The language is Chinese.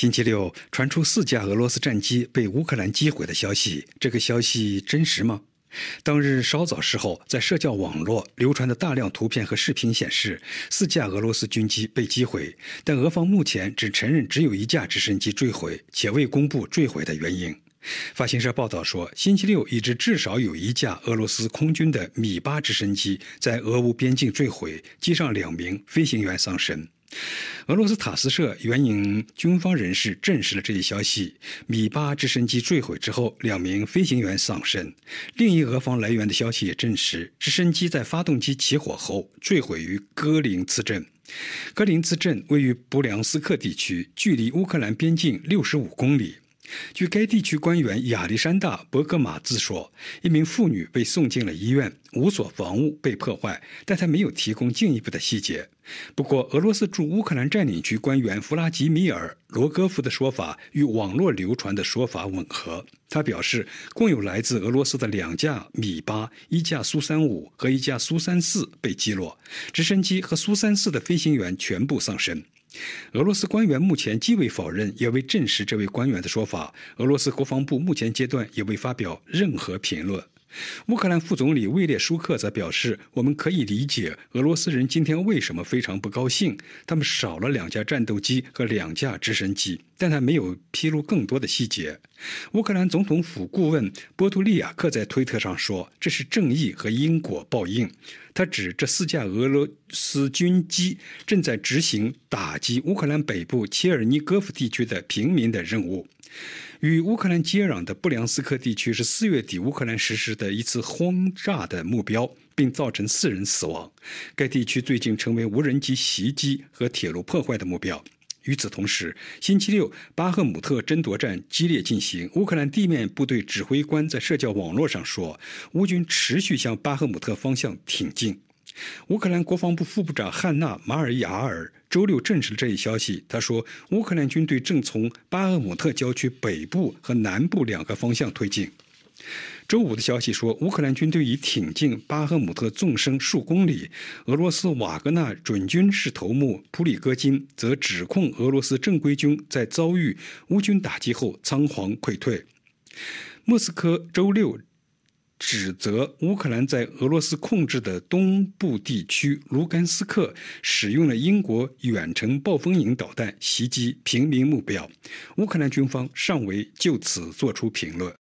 星期六传出四架俄罗斯战机被乌克兰击毁的消息，这个消息真实吗？当日稍早时候，在社交网络流传的大量图片和视频显示，四架俄罗斯军机被击毁，但俄方目前只承认只有一架直升机坠毁，且未公布坠毁的原因。发行社报道说，星期六已知至少有一架俄罗斯空军的米八直升机在俄乌边境坠毁，机上两名飞行员丧生。俄罗斯塔斯社援引军方人士证实了这一消息。米八直升机坠毁之后，两名飞行员丧生。另一俄方来源的消息也证实，直升机在发动机起火后坠毁于戈林茨镇。戈林茨镇位于布良斯克地区，距离乌克兰边境六十五公里。据该地区官员亚历山大·伯格马兹说，一名妇女被送进了医院，五所房屋被破坏，但他没有提供进一步的细节。不过，俄罗斯驻乌克兰占领区官员弗拉基米尔·罗戈夫的说法与网络流传的说法吻合。他表示，共有来自俄罗斯的两架米八、一架苏三五和一架苏三四被击落，直升机和苏三四的飞行员全部丧生。俄罗斯官员目前既未否认，也未证实这位官员的说法。俄罗斯国防部目前阶段也未发表任何评论。乌克兰副总理位列舒克则表示：“我们可以理解俄罗斯人今天为什么非常不高兴，他们少了两架战斗机和两架直升机。”但他没有披露更多的细节。乌克兰总统府顾问波图利亚克在推特上说：“这是正义和因果报应。”他指这四架俄罗。斯军机正在执行打击乌克兰北部切尔尼戈夫地区的平民的任务。与乌克兰接壤的布良斯克地区是四月底乌克兰实施的一次轰炸的目标，并造成四人死亡。该地区最近成为无人机袭击和铁路破坏的目标。与此同时，星期六，巴赫姆特争夺战激烈进行。乌克兰地面部队指挥官在社交网络上说，乌军持续向巴赫姆特方向挺进。乌克兰国防部副部长汉纳·马尔伊阿尔周六证实了这一消息。他说：“乌克兰军队正从巴赫姆特郊区北部和南部两个方向推进。”周五的消息说，乌克兰军队已挺进巴赫姆特纵深数公里。俄罗斯瓦格纳准军事头目普里戈金则指控俄罗斯正规军在遭遇乌军打击后仓皇溃退。莫斯科周六。指责乌克兰在俄罗斯控制的东部地区卢甘斯克使用了英国远程“暴风影”导弹袭击平民目标，乌克兰军方尚未就此作出评论。